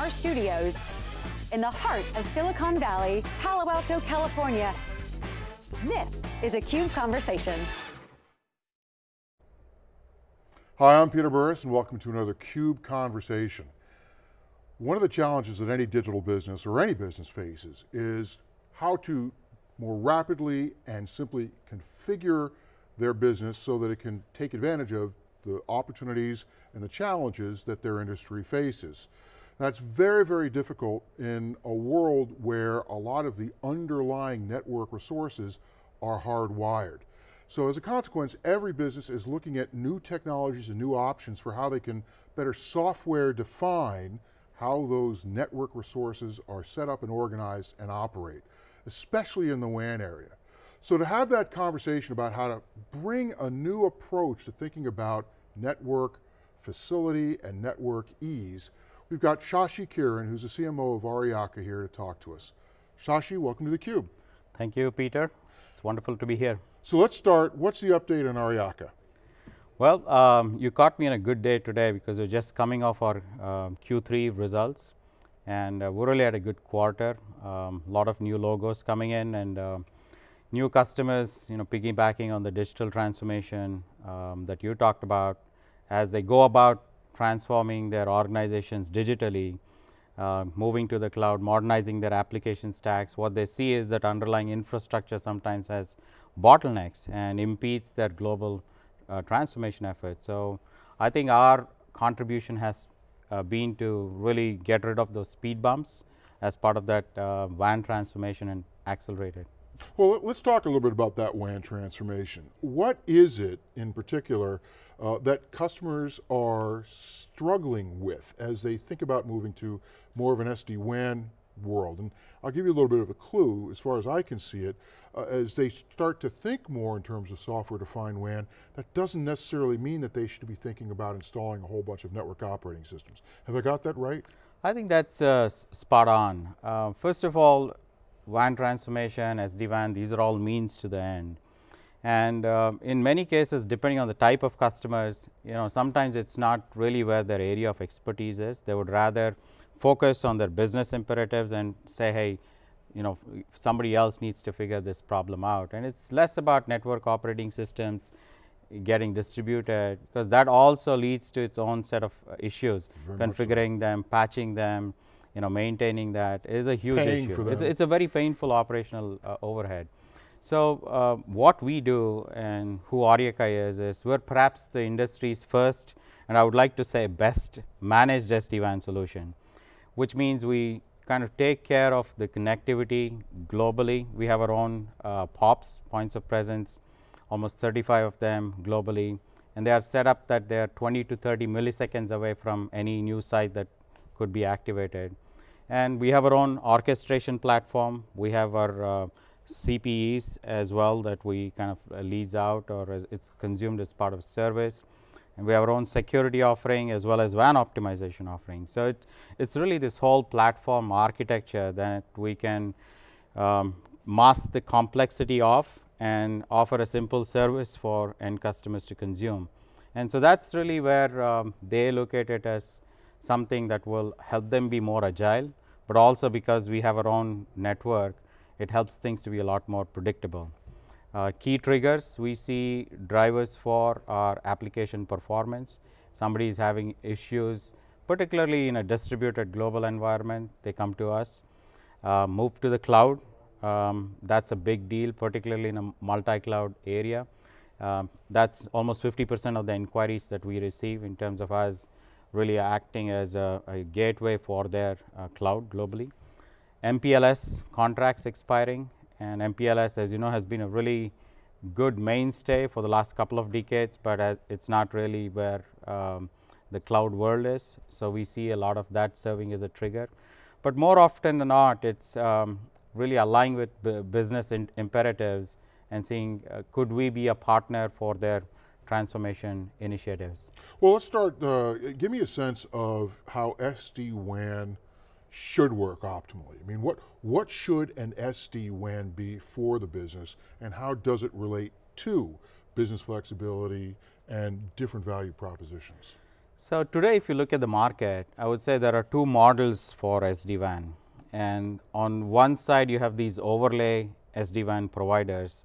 our studios in the heart of Silicon Valley, Palo Alto, California. This is a CUBE Conversation. Hi, I'm Peter Burris and welcome to another CUBE Conversation. One of the challenges that any digital business or any business faces is how to more rapidly and simply configure their business so that it can take advantage of the opportunities and the challenges that their industry faces. That's very, very difficult in a world where a lot of the underlying network resources are hardwired. So as a consequence, every business is looking at new technologies and new options for how they can better software define how those network resources are set up and organized and operate, especially in the WAN area. So to have that conversation about how to bring a new approach to thinking about network facility and network ease We've got Shashi Kiran, who's the CMO of Ariaka here to talk to us. Shashi, welcome to theCUBE. Thank you, Peter. It's wonderful to be here. So let's start, what's the update on Ariaka? Well, um, you caught me on a good day today because we're just coming off our uh, um, Q3 results and uh, we really had a good quarter. A um, lot of new logos coming in and uh, new customers, you know, piggybacking on the digital transformation um, that you talked about as they go about transforming their organizations digitally, uh, moving to the cloud, modernizing their application stacks. What they see is that underlying infrastructure sometimes has bottlenecks and impedes their global uh, transformation efforts. So, I think our contribution has uh, been to really get rid of those speed bumps as part of that uh, WAN transformation and accelerate it. Well, let's talk a little bit about that WAN transformation. What is it in particular uh, that customers are struggling with as they think about moving to more of an SD-WAN world? And I'll give you a little bit of a clue, as far as I can see it, uh, as they start to think more in terms of software-defined WAN, that doesn't necessarily mean that they should be thinking about installing a whole bunch of network operating systems. Have I got that right? I think that's uh, spot on. Uh, first of all, WAN transformation, SD-WAN, these are all means to the end. And uh, in many cases, depending on the type of customers, you know, sometimes it's not really where their area of expertise is. They would rather focus on their business imperatives and say, hey, you know, somebody else needs to figure this problem out. And it's less about network operating systems getting distributed because that also leads to its own set of issues, Very configuring so. them, patching them, you know, maintaining that is a huge Paying issue. It's, it's, a very painful operational uh, overhead. So, uh, what we do and who Aureka is, is we're perhaps the industry's first and I would like to say best managed SD-WAN solution, which means we kind of take care of the connectivity globally. We have our own uh, POPs, points of presence, almost 35 of them globally and they are set up that they are 20 to 30 milliseconds away from any new site that could be activated. And we have our own orchestration platform. We have our uh, CPEs as well that we kind of uh, lease out or it's consumed as part of service. And we have our own security offering as well as WAN optimization offering. So, it, it's really this whole platform architecture that we can um, mask the complexity of and offer a simple service for end customers to consume. And so, that's really where um, they look at it as something that will help them be more agile, but also because we have our own network, it helps things to be a lot more predictable. Uh, key triggers we see drivers for our application performance. Somebody is having issues particularly in a distributed global environment they come to us. Uh, move to the cloud um, that is a big deal particularly in a multi cloud area. Uh, um, that is almost 50 percent of the inquiries that we receive in terms of us really acting as a, a gateway for their uh, cloud globally. MPLS contracts expiring and MPLS as you know has been a really good mainstay for the last couple of decades, but uh, it is not really where um, the cloud world is. So, we see a lot of that serving as a trigger, but more often than not it is um, really aligning with business imperatives and seeing uh, could we be a partner for their transformation initiatives? Well, let's start, uh, give me a sense of how SD-WAN should work optimally. I mean, what, what should an SD-WAN be for the business and how does it relate to business flexibility and different value propositions? So today, if you look at the market, I would say there are two models for SD-WAN. And on one side, you have these overlay SD-WAN providers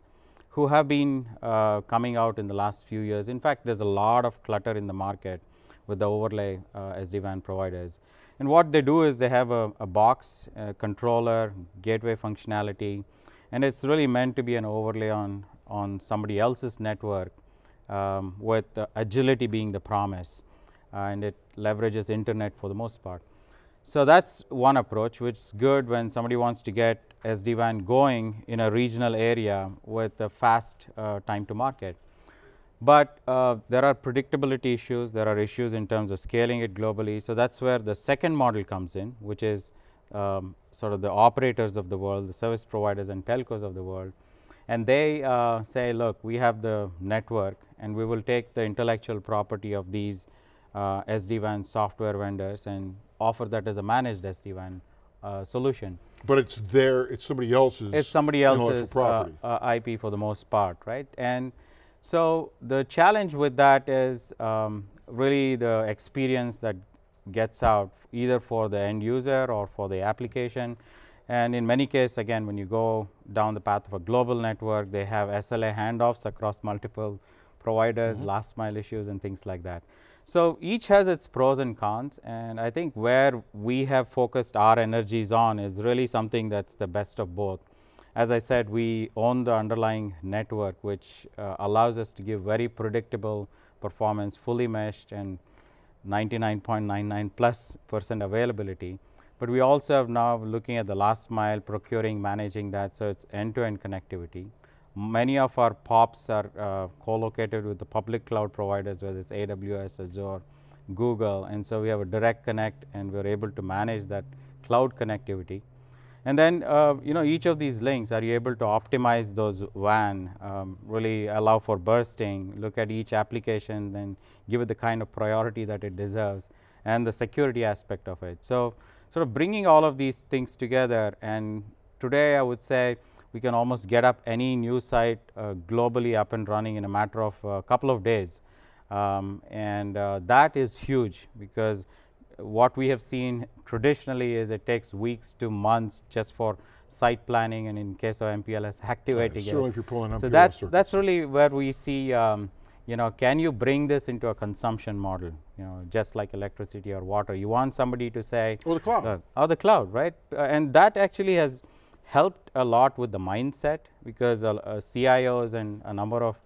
who have been uh, coming out in the last few years. In fact, there is a lot of clutter in the market with the overlay uh, SD-WAN providers. And what they do is they have a, a box, a uh, controller, gateway functionality, and it's really meant to be an overlay on, on somebody else's network um, with uh, agility being the promise. Uh, and it leverages internet for the most part. So, that is one approach which is good when somebody wants to get SD-WAN going in a regional area with a fast uh, time to market. But uh, there are predictability issues, there are issues in terms of scaling it globally. So, that is where the second model comes in which is um, sort of the operators of the world, the service providers and telcos of the world. And they uh, say look we have the network and we will take the intellectual property of these uh, SD-WAN software vendors and offer that as a managed SD-WAN uh, solution. But it's there, it's somebody else's It's somebody else's IP uh, for the most part, right? And so the challenge with that is um, really the experience that gets out either for the end user or for the application. And in many cases, again, when you go down the path of a global network, they have SLA handoffs across multiple providers, mm -hmm. last mile issues and things like that. So each has its pros and cons and I think where we have focused our energies on is really something that's the best of both. As I said, we own the underlying network which uh, allows us to give very predictable performance, fully meshed and 99.99 plus percent availability. But we also have now looking at the last mile, procuring, managing that, so it's end-to-end -end connectivity. Many of our POPs are uh, co-located with the public cloud providers, whether it's AWS, Azure, Google, and so we have a direct connect and we're able to manage that cloud connectivity. And then, uh, you know, each of these links are you able to optimize those WAN, um, really allow for bursting, look at each application, then give it the kind of priority that it deserves and the security aspect of it. So, sort of bringing all of these things together and today I would say we can almost get up any news site uh, globally up and running in a matter of a couple of days. Um, and uh, that is huge because what we have seen traditionally is it takes weeks to months just for site planning and in case of MPLS activating yeah, sure it. if you're pulling So that's, that's really where we see um, you know can you bring this into a consumption model you know just like electricity or water you want somebody to say or the cloud or the cloud right uh, and that actually has helped a lot with the mindset because uh, uh, CIOs and a number of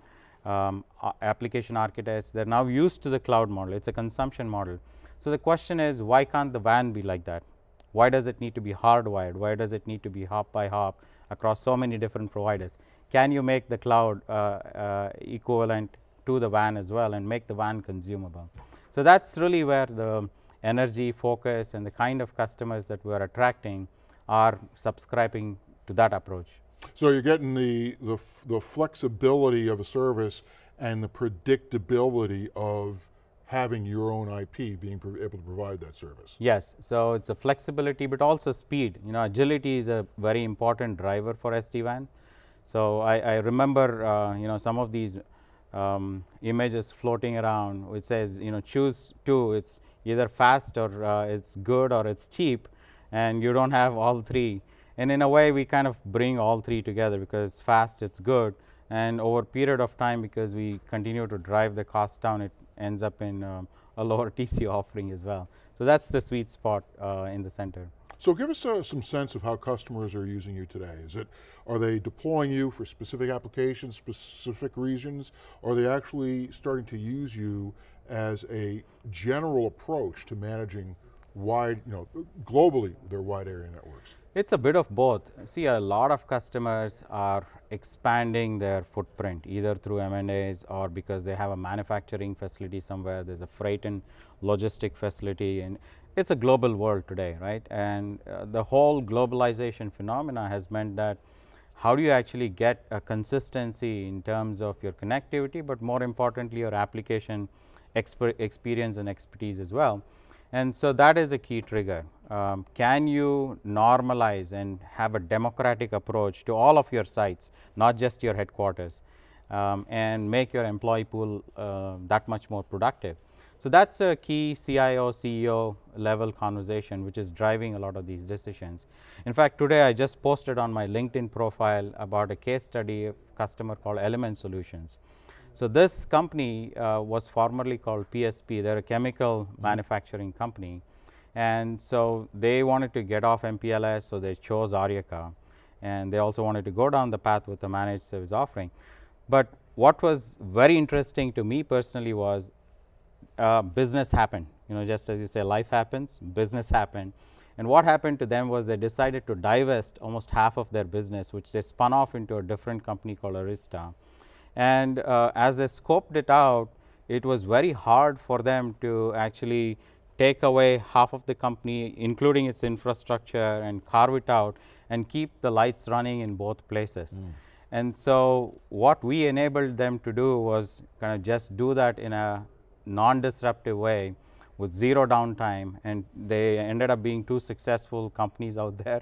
um, application architects they are now used to the cloud model it is a consumption model. So, the question is why can't the van be like that why does it need to be hardwired why does it need to be hop by hop across so many different providers can you make the cloud uh, uh equivalent to the van as well and make the van consumable. So, that is really where the energy focus and the kind of customers that we are attracting are subscribing to that approach. So you're getting the, the, the flexibility of a service and the predictability of having your own IP, being able to provide that service. Yes, so it's a flexibility, but also speed. You know, agility is a very important driver for SD-WAN. So I, I remember, uh, you know, some of these um, images floating around which says, you know, choose two, it's either fast or uh, it's good or it's cheap and you do not have all three and in a way we kind of bring all three together because fast it is good and over period of time because we continue to drive the cost down it ends up in um, a lower TC offering as well. So that is the sweet spot uh, in the center. So give us uh, some sense of how customers are using you today. Is it, are they deploying you for specific applications, specific regions? Are they actually starting to use you as a general approach to managing wide, you know, globally, they're wide area networks? It's a bit of both. See, a lot of customers are expanding their footprint, either through M&As or because they have a manufacturing facility somewhere, there's a freight and logistic facility, and it's a global world today, right? And uh, the whole globalization phenomena has meant that how do you actually get a consistency in terms of your connectivity, but more importantly, your application experience and expertise as well. And so, that is a key trigger. Um, can you normalize and have a democratic approach to all of your sites, not just your headquarters um, and make your employee pool uh, that much more productive. So, that is a key CIO, CEO level conversation which is driving a lot of these decisions. In fact, today I just posted on my LinkedIn profile about a case study of customer called Element Solutions. So, this company uh, was formerly called PSP, they are a chemical mm-hmm. manufacturing company. And so, they wanted to get off MPLS, so they chose Aryaka and they also wanted to go down the path with a managed service offering. But what was very interesting to me personally was uh, business happened, you know just as you say life happens, business happened. And what happened to them was they decided to divest almost half of their business, which they spun off into a different company called Arista and uh, as they scoped it out it was very hard for them to actually take away half of the company including its infrastructure and carve it out and keep the lights running in both places. Mm. And so what we enabled them to do was kind of just do that in a non-disruptive way with zero downtime and they ended up being two successful companies out there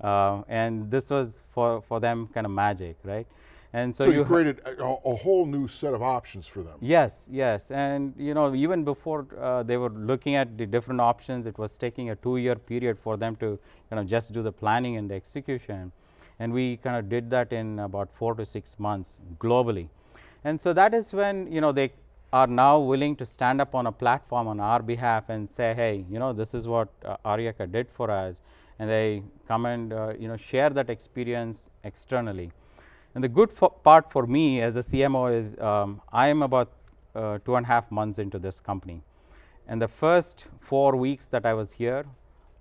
uh, and this was for, for them kind of magic, right. And so, so you, you created a, a, whole new set of options for them. Yes, yes. And you know, even before uh, they were looking at the different options, it was taking a two-year period for them to you know, just do the planning and the execution. And we kind of did that in about four to six months globally. And so that is when you know, they are now willing to stand up on a platform on our behalf and say, hey, you know, this is what uh, Aryaka did for us. And they come and, uh, you know, share that experience externally. And the good for part for me as a CMO is um, I am about uh, two and a half months into this company. And the first four weeks that I was here,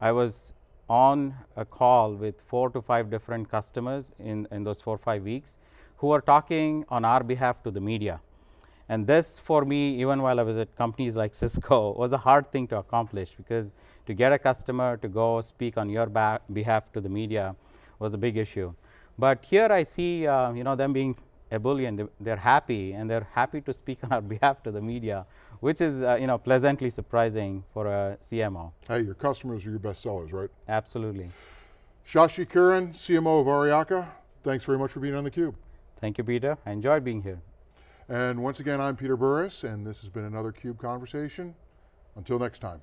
I was on a call with four to five different customers in, in those four five weeks who are talking on our behalf to the media. And this for me, even while I was at companies like Cisco, was a hard thing to accomplish because to get a customer to go speak on your behalf to the media was a big issue. But here I see uh, you know them being ebullient they are happy and they are happy to speak on our behalf to the media which is uh, you know pleasantly surprising for a CMO. Hey your customers are your best sellers right? Absolutely. Shashi Kiran, CMO of Ariaka, thanks very much for being on theCUBE. Thank you Peter, I enjoyed being here. And once again I'm Peter Burris and this has been another CUBE Conversation. Until next time.